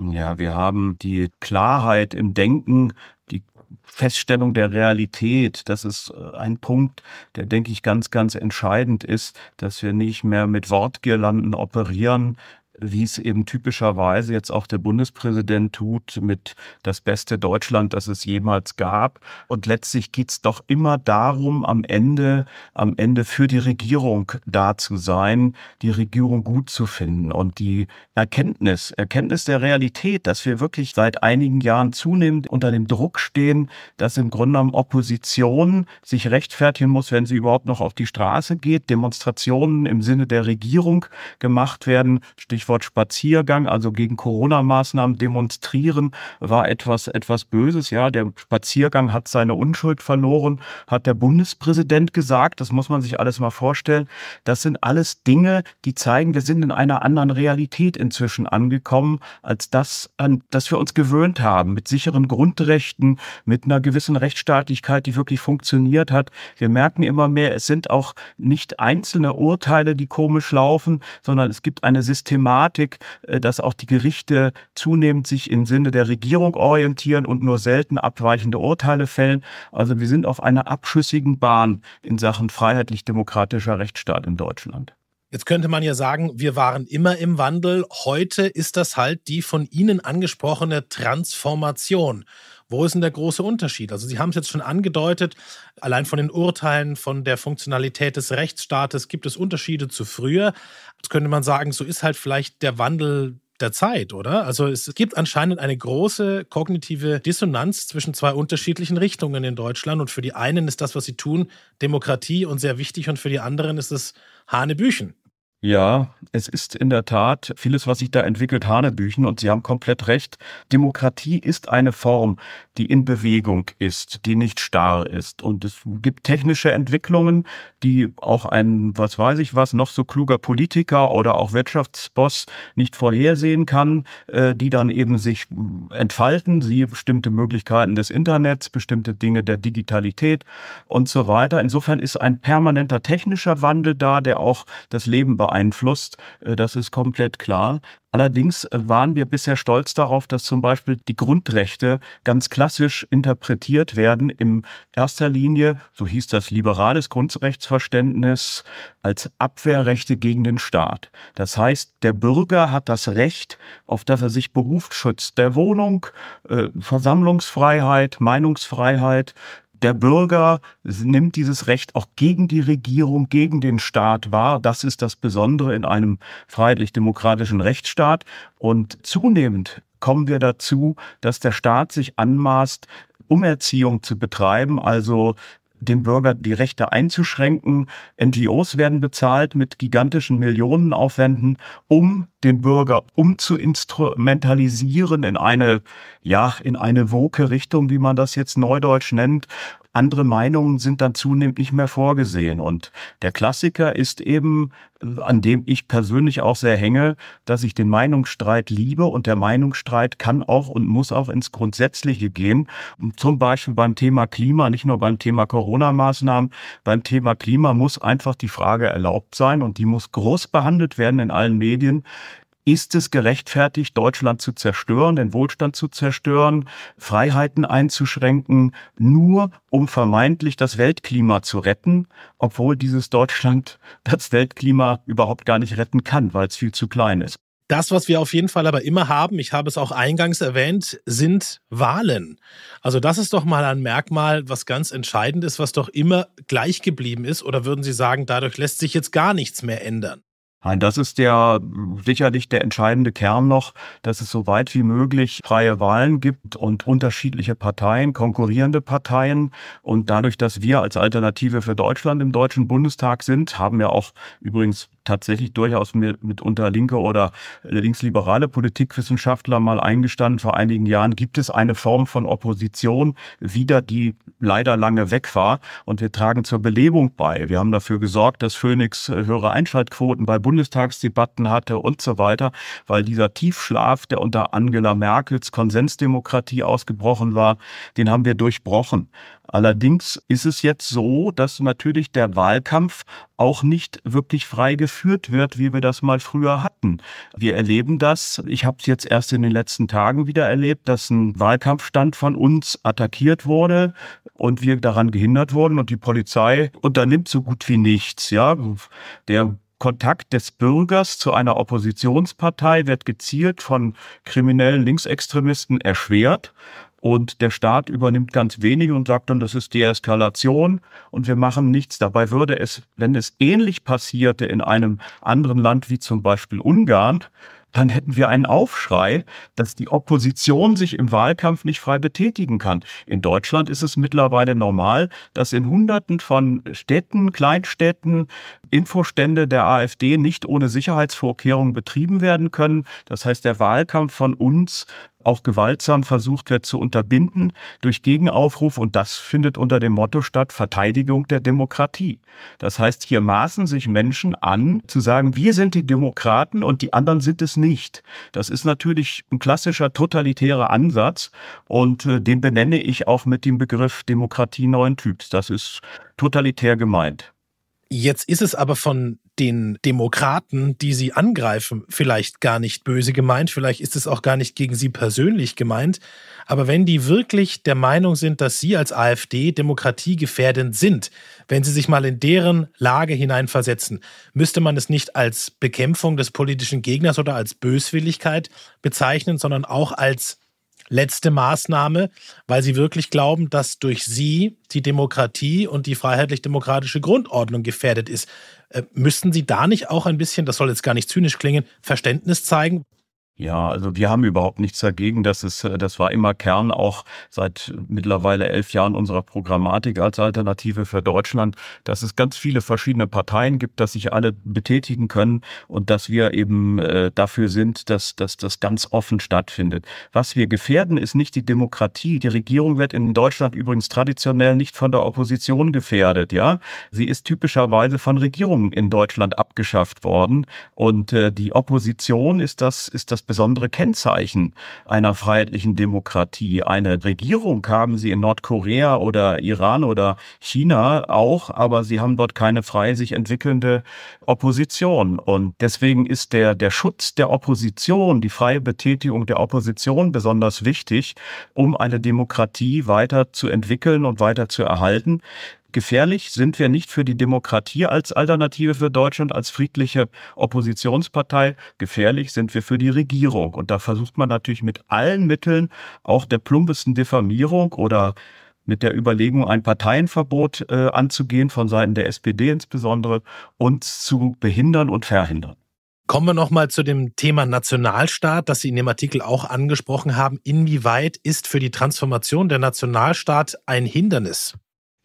Ja, wir haben die Klarheit im Denken, die Feststellung der Realität. Das ist äh, ein Punkt, der, denke ich, ganz, ganz entscheidend ist, dass wir nicht mehr mit Wortgirlanden operieren, wie es eben typischerweise jetzt auch der Bundespräsident tut, mit das beste Deutschland, das es jemals gab. Und letztlich geht's doch immer darum, am Ende, am Ende für die Regierung da zu sein, die Regierung gut zu finden und die Erkenntnis, Erkenntnis der Realität, dass wir wirklich seit einigen Jahren zunehmend unter dem Druck stehen, dass im Grunde genommen Opposition sich rechtfertigen muss, wenn sie überhaupt noch auf die Straße geht, Demonstrationen im Sinne der Regierung gemacht werden. Stichwort Stichwort Spaziergang, also gegen Corona-Maßnahmen demonstrieren, war etwas, etwas Böses. Ja, der Spaziergang hat seine Unschuld verloren, hat der Bundespräsident gesagt. Das muss man sich alles mal vorstellen. Das sind alles Dinge, die zeigen, wir sind in einer anderen Realität inzwischen angekommen, als das, an das wir uns gewöhnt haben, mit sicheren Grundrechten, mit einer gewissen Rechtsstaatlichkeit, die wirklich funktioniert hat. Wir merken immer mehr, es sind auch nicht einzelne Urteile, die komisch laufen, sondern es gibt eine systematische Problematik, äh, dass auch die Gerichte zunehmend sich im Sinne der Regierung orientieren und nur selten abweichende Urteile fällen. Also wir sind auf einer abschüssigen Bahn in Sachen freiheitlich-demokratischer Rechtsstaat in Deutschland. Jetzt könnte man ja sagen, wir waren immer im Wandel. Heute ist das halt die von Ihnen angesprochene Transformation. Wo ist denn der große Unterschied? Also Sie haben es jetzt schon angedeutet, allein von den Urteilen, von der Funktionalität des Rechtsstaates gibt es Unterschiede zu früher. Jetzt könnte man sagen, so ist halt vielleicht der Wandel der Zeit, oder? Also es gibt anscheinend eine große kognitive Dissonanz zwischen zwei unterschiedlichen Richtungen in Deutschland und für die einen ist das, was sie tun, Demokratie und sehr wichtig und für die anderen ist es Hanebüchen. Ja, es ist in der Tat vieles, was sich da entwickelt, Hanebüchen. Und Sie haben komplett recht. Demokratie ist eine Form, die in Bewegung ist, die nicht starr ist. Und es gibt technische Entwicklungen, die auch ein, was weiß ich was, noch so kluger Politiker oder auch Wirtschaftsboss nicht vorhersehen kann, äh, die dann eben sich entfalten. Sie bestimmte Möglichkeiten des Internets, bestimmte Dinge der Digitalität und so weiter. Insofern ist ein permanenter technischer Wandel da, der auch das Leben beeinflusst. Äh, das ist komplett klar. Allerdings äh, waren wir bisher stolz darauf, dass zum Beispiel die Grundrechte ganz klassisch interpretiert werden. In erster Linie, so hieß das liberales Grundrechtsverständnis, als Abwehrrechte gegen den Staat. Das heißt, der Bürger hat das Recht, auf das er sich beruft, schützt. der Wohnung, äh, Versammlungsfreiheit, Meinungsfreiheit, der Bürger nimmt dieses Recht auch gegen die Regierung, gegen den Staat wahr. Das ist das Besondere in einem freiheitlich-demokratischen Rechtsstaat. Und zunehmend kommen wir dazu, dass der Staat sich anmaßt, Umerziehung zu betreiben, also dem Bürger die Rechte einzuschränken. NGOs werden bezahlt mit gigantischen Millionenaufwänden, um den Bürger umzuinstrumentalisieren in eine, ja, in eine woke Richtung, wie man das jetzt neudeutsch nennt. Andere Meinungen sind dann zunehmend nicht mehr vorgesehen. Und der Klassiker ist eben, an dem ich persönlich auch sehr hänge, dass ich den Meinungsstreit liebe und der Meinungsstreit kann auch und muss auch ins Grundsätzliche gehen. Zum Beispiel beim Thema Klima, nicht nur beim Thema Corona-Maßnahmen. Beim Thema Klima muss einfach die Frage erlaubt sein und die muss groß behandelt werden in allen Medien ist es gerechtfertigt, Deutschland zu zerstören, den Wohlstand zu zerstören, Freiheiten einzuschränken, nur um vermeintlich das Weltklima zu retten, obwohl dieses Deutschland das Weltklima überhaupt gar nicht retten kann, weil es viel zu klein ist. Das, was wir auf jeden Fall aber immer haben, ich habe es auch eingangs erwähnt, sind Wahlen. Also das ist doch mal ein Merkmal, was ganz entscheidend ist, was doch immer gleich geblieben ist. Oder würden Sie sagen, dadurch lässt sich jetzt gar nichts mehr ändern? Nein, das ist der sicherlich der entscheidende Kern noch, dass es so weit wie möglich freie Wahlen gibt und unterschiedliche Parteien, konkurrierende Parteien. Und dadurch, dass wir als Alternative für Deutschland im Deutschen Bundestag sind, haben ja auch übrigens tatsächlich durchaus mit, mitunter linke oder linksliberale Politikwissenschaftler mal eingestanden. Vor einigen Jahren gibt es eine Form von Opposition wieder, die leider lange weg war. Und wir tragen zur Belebung bei. Wir haben dafür gesorgt, dass Phoenix äh, höhere Einschaltquoten bei Bundestagsdebatten hatte und so weiter, weil dieser Tiefschlaf, der unter Angela Merkels Konsensdemokratie ausgebrochen war, den haben wir durchbrochen. Allerdings ist es jetzt so, dass natürlich der Wahlkampf auch nicht wirklich frei geführt geführt wird, wie wir das mal früher hatten. Wir erleben das. Ich habe es jetzt erst in den letzten Tagen wieder erlebt, dass ein Wahlkampfstand von uns attackiert wurde und wir daran gehindert wurden und die Polizei unternimmt so gut wie nichts. Ja, der Kontakt des Bürgers zu einer Oppositionspartei wird gezielt von kriminellen Linksextremisten erschwert. Und der Staat übernimmt ganz wenig und sagt dann, das ist Deeskalation und wir machen nichts. Dabei würde es, wenn es ähnlich passierte in einem anderen Land wie zum Beispiel Ungarn, dann hätten wir einen Aufschrei, dass die Opposition sich im Wahlkampf nicht frei betätigen kann. In Deutschland ist es mittlerweile normal, dass in Hunderten von Städten, Kleinstädten Infostände der AfD nicht ohne Sicherheitsvorkehrungen betrieben werden können. Das heißt, der Wahlkampf von uns auch gewaltsam versucht wird zu unterbinden durch Gegenaufruf. Und das findet unter dem Motto statt Verteidigung der Demokratie. Das heißt, hier maßen sich Menschen an, zu sagen, wir sind die Demokraten und die anderen sind es nicht. Das ist natürlich ein klassischer totalitärer Ansatz und äh, den benenne ich auch mit dem Begriff Demokratie neuen Typs. Das ist totalitär gemeint. Jetzt ist es aber von den Demokraten, die sie angreifen, vielleicht gar nicht böse gemeint, vielleicht ist es auch gar nicht gegen sie persönlich gemeint, aber wenn die wirklich der Meinung sind, dass sie als AfD demokratiegefährdend sind, wenn sie sich mal in deren Lage hineinversetzen, müsste man es nicht als Bekämpfung des politischen Gegners oder als Böswilligkeit bezeichnen, sondern auch als letzte Maßnahme, weil sie wirklich glauben, dass durch sie die Demokratie und die freiheitlich-demokratische Grundordnung gefährdet ist. Äh, müssten sie da nicht auch ein bisschen, das soll jetzt gar nicht zynisch klingen, Verständnis zeigen? Ja, also wir haben überhaupt nichts dagegen. Das ist, äh, das war immer Kern auch seit mittlerweile elf Jahren unserer Programmatik als Alternative für Deutschland, dass es ganz viele verschiedene Parteien gibt, dass sich alle betätigen können und dass wir eben äh, dafür sind, dass, dass das ganz offen stattfindet. Was wir gefährden, ist nicht die Demokratie. Die Regierung wird in Deutschland übrigens traditionell nicht von der Opposition gefährdet. Ja, sie ist typischerweise von Regierungen in Deutschland abgeschafft worden und äh, die Opposition ist das, ist das besondere Kennzeichen einer freiheitlichen Demokratie. Eine Regierung haben sie in Nordkorea oder Iran oder China auch, aber sie haben dort keine frei sich entwickelnde Opposition. Und deswegen ist der, der Schutz der Opposition, die freie Betätigung der Opposition besonders wichtig, um eine Demokratie weiter zu entwickeln und weiter zu erhalten gefährlich sind wir nicht für die Demokratie als Alternative für Deutschland, als friedliche Oppositionspartei. Gefährlich sind wir für die Regierung. Und da versucht man natürlich mit allen Mitteln, auch der plumpesten Diffamierung oder mit der Überlegung, ein Parteienverbot äh, anzugehen, von Seiten der SPD insbesondere, uns zu behindern und verhindern. Kommen wir nochmal zu dem Thema Nationalstaat, das Sie in dem Artikel auch angesprochen haben. Inwieweit ist für die Transformation der Nationalstaat ein Hindernis?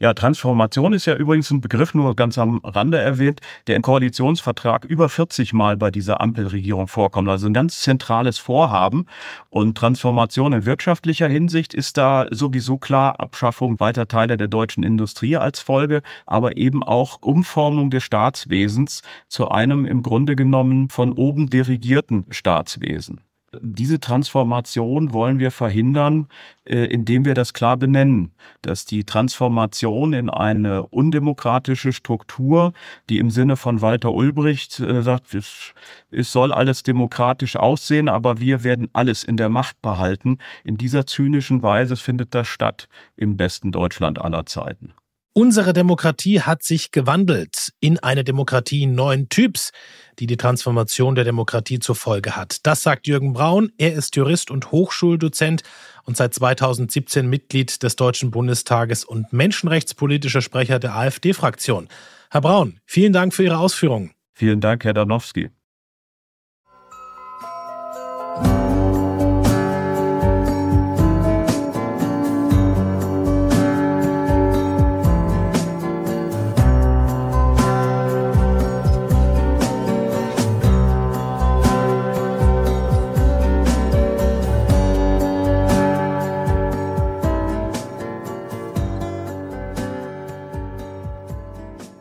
Ja, Transformation ist ja übrigens ein Begriff, nur ganz am Rande erwähnt, der im Koalitionsvertrag über 40 Mal bei dieser Ampelregierung vorkommt. Also ein ganz zentrales Vorhaben. Und Transformation in wirtschaftlicher Hinsicht ist da sowieso klar Abschaffung weiter Teile der deutschen Industrie als Folge, aber eben auch Umformung des Staatswesens zu einem im Grunde genommen von oben dirigierten Staatswesen diese Transformation wollen wir verhindern, äh, indem wir das klar benennen, dass die Transformation in eine undemokratische Struktur, die im Sinne von Walter Ulbricht äh, sagt, es, soll alles demokratisch aussehen, aber wir werden alles in der Macht behalten. In dieser zynischen Weise findet das statt im besten Deutschland aller Zeiten. Unsere Demokratie hat sich gewandelt in eine Demokratie neuen Typs, die die Transformation der Demokratie zur Folge hat. Das sagt Jürgen Braun. Er ist Jurist und Hochschuldozent und seit 2017 Mitglied des Deutschen Bundestages und menschenrechtspolitischer Sprecher der AfD-Fraktion. Herr Braun, vielen Dank für Ihre Ausführungen. Vielen Dank, Herr Danowski.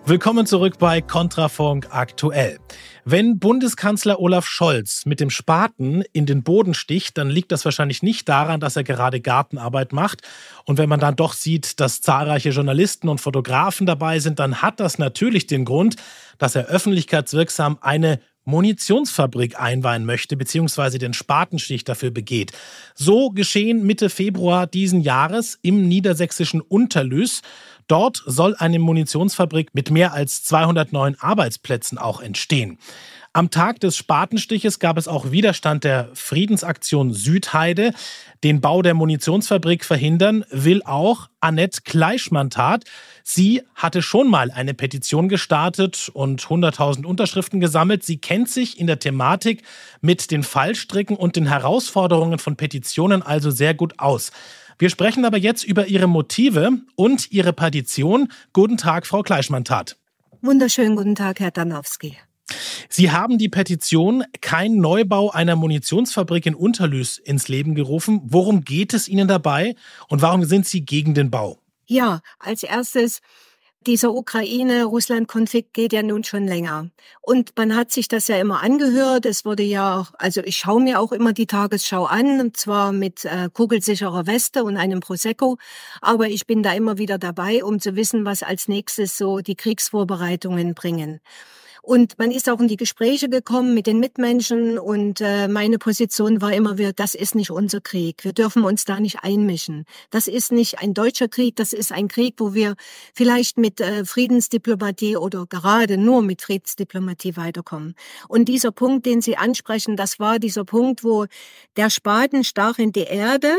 Willkommen zurück bei Kontrafunk aktuell. Wenn Bundeskanzler Olaf Scholz mit dem Spaten in den Boden sticht, dann liegt das wahrscheinlich nicht daran, dass er gerade Gartenarbeit macht. Und wenn man dann doch sieht, dass zahlreiche Journalisten und Fotografen dabei sind, dann hat das natürlich den Grund, dass er öffentlichkeitswirksam eine Munitionsfabrik einweihen möchte, beziehungsweise den Spatenstich dafür begeht. So geschehen Mitte Februar diesen Jahres im niedersächsischen Unterlüß. Dort soll eine Munitionsfabrik mit mehr als 200 neuen Arbeitsplätzen auch entstehen. Am Tag des Spatenstiches gab es auch Widerstand der Friedensaktion Südheide. Den Bau der Munitionsfabrik verhindern will auch Annette Kleischmann-Tat. Sie hatte schon mal eine Petition gestartet und 100.000 Unterschriften gesammelt. Sie kennt sich in der Thematik mit den Fallstricken und den Herausforderungen von Petitionen also sehr gut aus. Wir sprechen aber jetzt über Ihre Motive und Ihre Partition. Guten Tag, Frau Kleischmann-Tat. Wunderschönen guten Tag, Herr Danowski. Sie haben die Petition Kein Neubau einer Munitionsfabrik in Unterlüß ins Leben gerufen. Worum geht es Ihnen dabei und warum sind Sie gegen den Bau? Ja, als erstes dieser Ukraine-Russland-Konflikt geht ja nun schon länger. Und man hat sich das ja immer angehört. Es wurde ja, also ich schaue mir auch immer die Tagesschau an, und zwar mit äh, kugelsicherer Weste und einem Prosecco. Aber ich bin da immer wieder dabei, um zu wissen, was als nächstes so die Kriegsvorbereitungen bringen. Und man ist auch in die Gespräche gekommen mit den Mitmenschen und äh, meine Position war immer, wir, das ist nicht unser Krieg. Wir dürfen uns da nicht einmischen. Das ist nicht ein deutscher Krieg, das ist ein Krieg, wo wir vielleicht mit äh, Friedensdiplomatie oder gerade nur mit Friedensdiplomatie weiterkommen. Und dieser Punkt, den Sie ansprechen, das war dieser Punkt, wo der Spaten stach in die Erde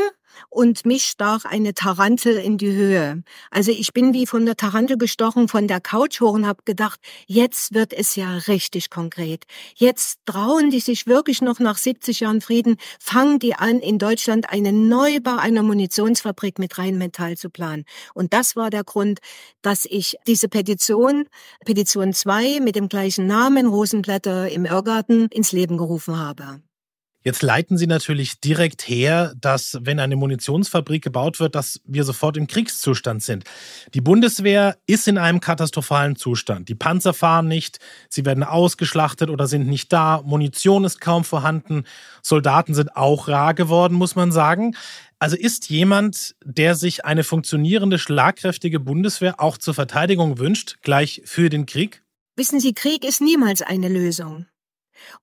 und mich stach eine Tarantel in die Höhe. Also ich bin wie von der Tarantel gestochen von der Couch hoch und habe gedacht, jetzt wird es ja richtig konkret. Jetzt trauen die sich wirklich noch nach 70 Jahren Frieden, fangen die an, in Deutschland einen Neubau einer Munitionsfabrik mit Rheinmetall zu planen. Und das war der Grund, dass ich diese Petition, Petition 2 mit dem gleichen Namen, Rosenblätter im Irrgarten, ins Leben gerufen habe. Jetzt leiten Sie natürlich direkt her, dass wenn eine Munitionsfabrik gebaut wird, dass wir sofort im Kriegszustand sind. Die Bundeswehr ist in einem katastrophalen Zustand. Die Panzer fahren nicht, sie werden ausgeschlachtet oder sind nicht da, Munition ist kaum vorhanden, Soldaten sind auch rar geworden, muss man sagen. Also ist jemand, der sich eine funktionierende, schlagkräftige Bundeswehr auch zur Verteidigung wünscht, gleich für den Krieg? Wissen Sie, Krieg ist niemals eine Lösung.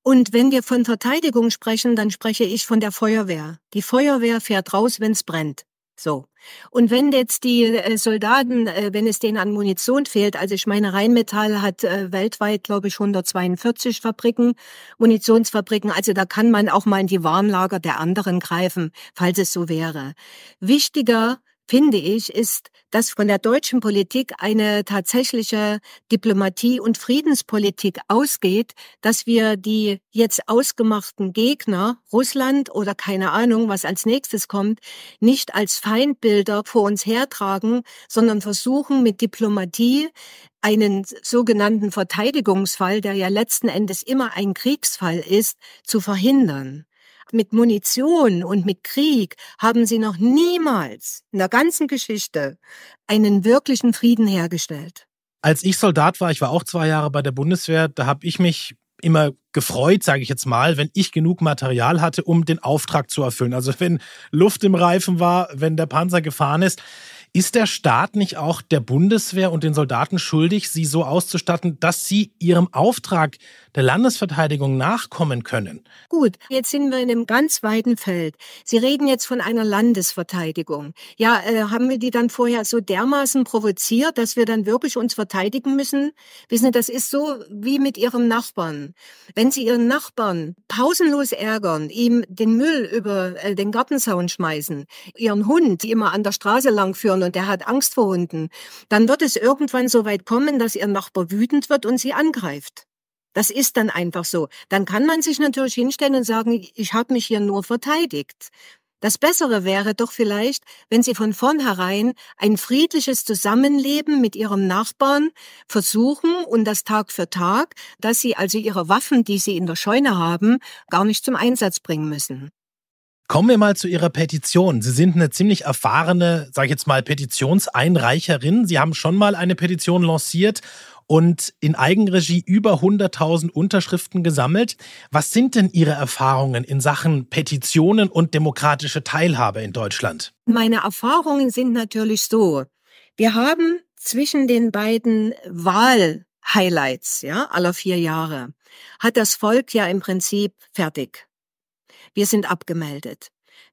Und wenn wir von Verteidigung sprechen, dann spreche ich von der Feuerwehr. Die Feuerwehr fährt raus, wenn es brennt. So. Und wenn jetzt die äh, Soldaten, äh, wenn es denen an Munition fehlt, also ich meine, Rheinmetall hat äh, weltweit, glaube ich, 142 Fabriken, Munitionsfabriken, also da kann man auch mal in die Warnlager der anderen greifen, falls es so wäre. Wichtiger finde ich, ist, dass von der deutschen Politik eine tatsächliche Diplomatie und Friedenspolitik ausgeht, dass wir die jetzt ausgemachten Gegner, Russland oder keine Ahnung, was als nächstes kommt, nicht als Feindbilder vor uns hertragen, sondern versuchen mit Diplomatie einen sogenannten Verteidigungsfall, der ja letzten Endes immer ein Kriegsfall ist, zu verhindern mit Munition und mit Krieg haben sie noch niemals in der ganzen Geschichte einen wirklichen Frieden hergestellt. Als ich Soldat war, ich war auch zwei Jahre bei der Bundeswehr, da habe ich mich immer gefreut, sage ich jetzt mal, wenn ich genug Material hatte, um den Auftrag zu erfüllen. Also wenn Luft im Reifen war, wenn der Panzer gefahren ist. Ist der Staat nicht auch der Bundeswehr und den Soldaten schuldig, sie so auszustatten, dass sie ihrem Auftrag der Landesverteidigung nachkommen können. Gut, jetzt sind wir in einem ganz weiten Feld. Sie reden jetzt von einer Landesverteidigung. Ja, äh, haben wir die dann vorher so dermaßen provoziert, dass wir dann wirklich uns verteidigen müssen? Wissen Sie, das ist so wie mit Ihrem Nachbarn. Wenn Sie Ihren Nachbarn pausenlos ärgern, ihm den Müll über äh, den Gartenzaun schmeißen, Ihren Hund immer an der Straße langführen und der hat Angst vor Hunden, dann wird es irgendwann so weit kommen, dass Ihr Nachbar wütend wird und Sie angreift. Das ist dann einfach so. Dann kann man sich natürlich hinstellen und sagen, ich habe mich hier nur verteidigt. Das Bessere wäre doch vielleicht, wenn Sie von vornherein ein friedliches Zusammenleben mit Ihrem Nachbarn versuchen und das Tag für Tag, dass Sie also Ihre Waffen, die Sie in der Scheune haben, gar nicht zum Einsatz bringen müssen. Kommen wir mal zu Ihrer Petition. Sie sind eine ziemlich erfahrene, sage ich jetzt mal, Petitionseinreicherin. Sie haben schon mal eine Petition lanciert und in Eigenregie über 100.000 Unterschriften gesammelt. Was sind denn Ihre Erfahrungen in Sachen Petitionen und demokratische Teilhabe in Deutschland? Meine Erfahrungen sind natürlich so. Wir haben zwischen den beiden Wahlhighlights, ja, aller vier Jahre, hat das Volk ja im Prinzip fertig. Wir sind abgemeldet.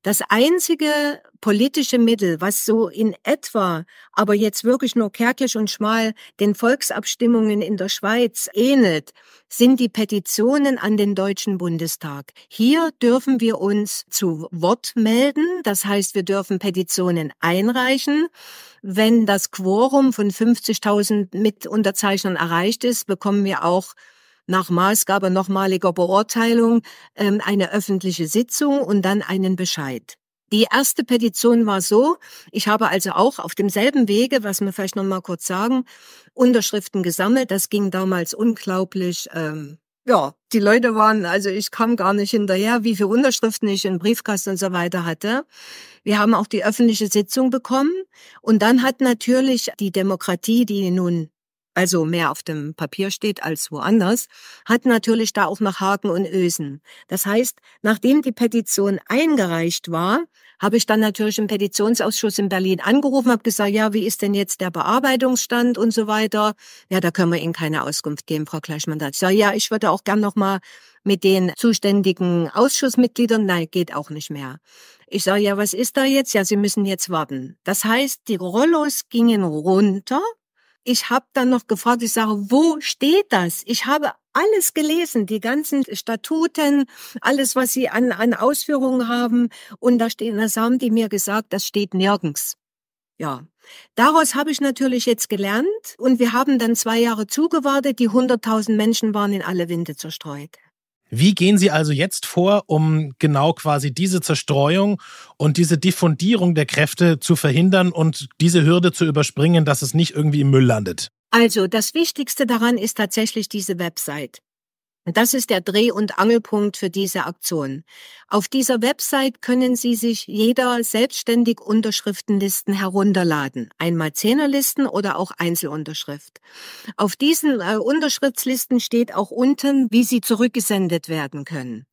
Das einzige politische Mittel, was so in etwa, aber jetzt wirklich nur kärglich und schmal den Volksabstimmungen in der Schweiz ähnelt, sind die Petitionen an den Deutschen Bundestag. Hier dürfen wir uns zu Wort melden. Das heißt, wir dürfen Petitionen einreichen. Wenn das Quorum von 50.000 Mitunterzeichnern erreicht ist, bekommen wir auch nach Maßgabe nochmaliger Beurteilung ähm, eine öffentliche Sitzung und dann einen Bescheid. Die erste Petition war so, ich habe also auch auf demselben Wege, was wir vielleicht nochmal kurz sagen, Unterschriften gesammelt. Das ging damals unglaublich ähm, ja, die Leute waren, also ich kam gar nicht hinterher, wie viele Unterschriften ich in Briefkasten und so weiter hatte. Wir haben auch die öffentliche Sitzung bekommen. Und dann hat natürlich die Demokratie, die nun also mehr auf dem Papier steht als woanders, hat natürlich da auch noch Haken und Ösen. Das heißt, nachdem die Petition eingereicht war, habe ich dann natürlich im Petitionsausschuss in Berlin angerufen, habe gesagt, ja, wie ist denn jetzt der Bearbeitungsstand und so weiter? Ja, da können wir Ihnen keine Auskunft geben, Frau Kleischmann. Ich sage, ja, ich würde auch gern nochmal mit den zuständigen Ausschussmitgliedern, nein, geht auch nicht mehr. Ich sage, ja, was ist da jetzt? Ja, Sie müssen jetzt warten. Das heißt, die Rollos gingen runter ich habe dann noch gefragt, ich sage, wo steht das? Ich habe alles gelesen, die ganzen Statuten, alles, was sie an, an Ausführungen haben. Und da stehen, das haben die mir gesagt, das steht nirgends. Ja. Daraus habe ich natürlich jetzt gelernt und wir haben dann zwei Jahre zugewartet. Die 100.000 Menschen waren in alle Winde zerstreut. Wie gehen Sie also jetzt vor, um genau quasi diese Zerstreuung und diese Diffundierung der Kräfte zu verhindern und diese Hürde zu überspringen, dass es nicht irgendwie im Müll landet? Also das Wichtigste daran ist tatsächlich diese Website. Das ist der Dreh- und Angelpunkt für diese Aktion. Auf dieser Website können Sie sich jeder selbstständig Unterschriftenlisten herunterladen, einmal Zehnerlisten oder auch Einzelunterschrift. Auf diesen äh, Unterschriftslisten steht auch unten, wie sie zurückgesendet werden können.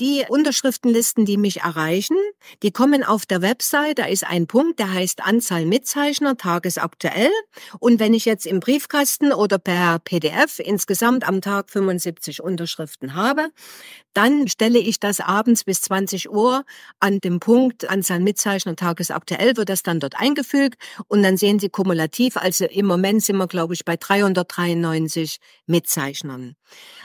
Die Unterschriftenlisten, die mich erreichen, die kommen auf der Website, da ist ein Punkt, der heißt Anzahl Mitzeichner, tagesaktuell. Und wenn ich jetzt im Briefkasten oder per PDF insgesamt am Tag 75 Unterschriften habe, dann stelle ich das abends bis 20 Uhr an dem Punkt Anzahl Mitzeichner, tagesaktuell, wird das dann dort eingefügt und dann sehen Sie kumulativ, also im Moment sind wir, glaube ich, bei 393 Mitzeichnern.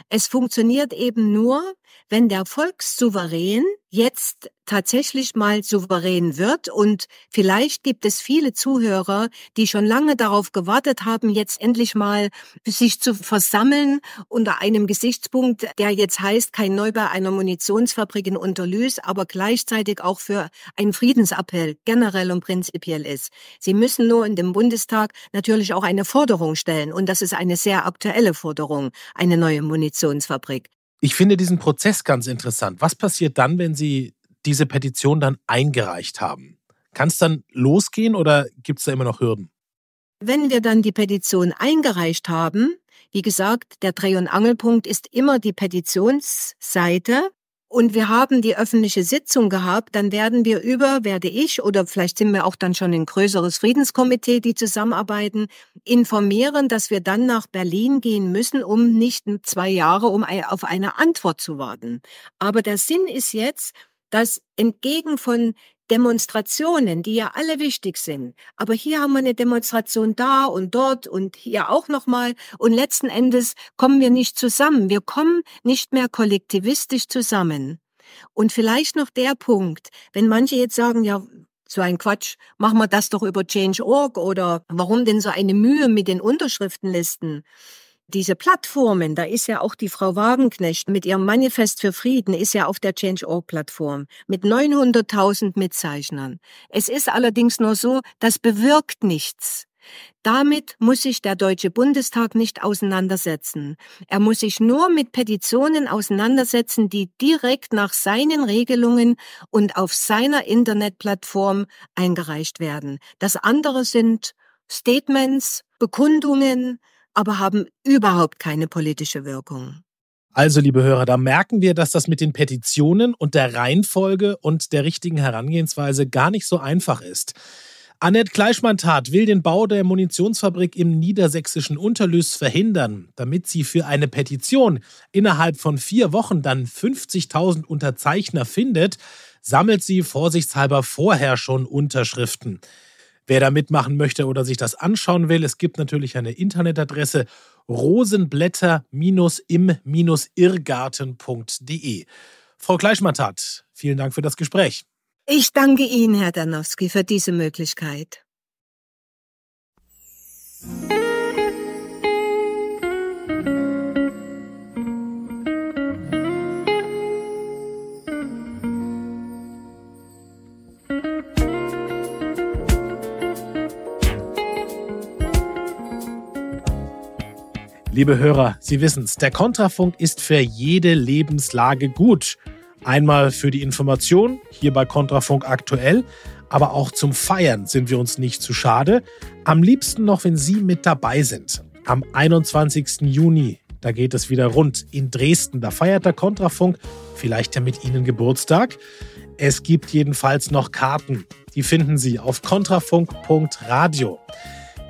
Es funktioniert eben nur, wenn der Volk souverän jetzt tatsächlich mal souverän wird. Und vielleicht gibt es viele Zuhörer, die schon lange darauf gewartet haben, jetzt endlich mal sich zu versammeln unter einem Gesichtspunkt, der jetzt heißt, kein Neubau einer Munitionsfabrik in Unterlüß, aber gleichzeitig auch für einen Friedensappell generell und prinzipiell ist. Sie müssen nur in dem Bundestag natürlich auch eine Forderung stellen. Und das ist eine sehr aktuelle Forderung, eine neue Munitionsfabrik. Ich finde diesen Prozess ganz interessant. Was passiert dann, wenn Sie diese Petition dann eingereicht haben? Kann es dann losgehen oder gibt es da immer noch Hürden? Wenn wir dann die Petition eingereicht haben, wie gesagt, der Dreh- und Angelpunkt ist immer die Petitionsseite und wir haben die öffentliche Sitzung gehabt, dann werden wir über, werde ich oder vielleicht sind wir auch dann schon ein größeres Friedenskomitee, die zusammenarbeiten, informieren, dass wir dann nach Berlin gehen müssen, um nicht zwei Jahre um auf eine Antwort zu warten. Aber der Sinn ist jetzt, dass entgegen von Demonstrationen, die ja alle wichtig sind. Aber hier haben wir eine Demonstration da und dort und hier auch nochmal. Und letzten Endes kommen wir nicht zusammen. Wir kommen nicht mehr kollektivistisch zusammen. Und vielleicht noch der Punkt, wenn manche jetzt sagen, ja, so ein Quatsch, machen wir das doch über Change.org oder warum denn so eine Mühe mit den Unterschriftenlisten? diese Plattformen, da ist ja auch die Frau Wagenknecht mit ihrem Manifest für Frieden, ist ja auf der Change.org-Plattform mit 900.000 Mitzeichnern. Es ist allerdings nur so, das bewirkt nichts. Damit muss sich der Deutsche Bundestag nicht auseinandersetzen. Er muss sich nur mit Petitionen auseinandersetzen, die direkt nach seinen Regelungen und auf seiner Internetplattform eingereicht werden. Das andere sind Statements, Bekundungen, aber haben überhaupt keine politische Wirkung. Also, liebe Hörer, da merken wir, dass das mit den Petitionen und der Reihenfolge und der richtigen Herangehensweise gar nicht so einfach ist. Annette Kleischmann-Tat will den Bau der Munitionsfabrik im niedersächsischen Unterlüß verhindern, damit sie für eine Petition innerhalb von vier Wochen dann 50.000 Unterzeichner findet, sammelt sie vorsichtshalber vorher schon Unterschriften. Wer da mitmachen möchte oder sich das anschauen will, es gibt natürlich eine Internetadresse rosenblätter-im-irrgarten.de. Frau Kleischmattat, vielen Dank für das Gespräch. Ich danke Ihnen, Herr Danowski, für diese Möglichkeit. Liebe Hörer, Sie wissen es, der Kontrafunk ist für jede Lebenslage gut. Einmal für die Information, hier bei Kontrafunk aktuell, aber auch zum Feiern sind wir uns nicht zu schade. Am liebsten noch, wenn Sie mit dabei sind. Am 21. Juni, da geht es wieder rund in Dresden. Da feiert der Kontrafunk vielleicht ja mit Ihnen Geburtstag. Es gibt jedenfalls noch Karten. Die finden Sie auf kontrafunk.radio.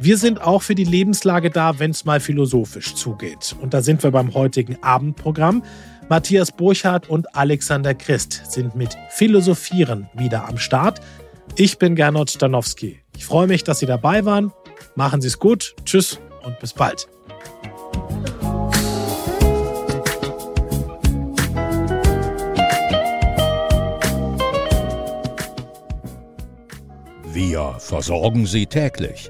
Wir sind auch für die Lebenslage da, wenn es mal philosophisch zugeht. Und da sind wir beim heutigen Abendprogramm. Matthias Burchardt und Alexander Christ sind mit Philosophieren wieder am Start. Ich bin Gernot Stanowski. Ich freue mich, dass Sie dabei waren. Machen Sie es gut. Tschüss und bis bald. Wir versorgen Sie täglich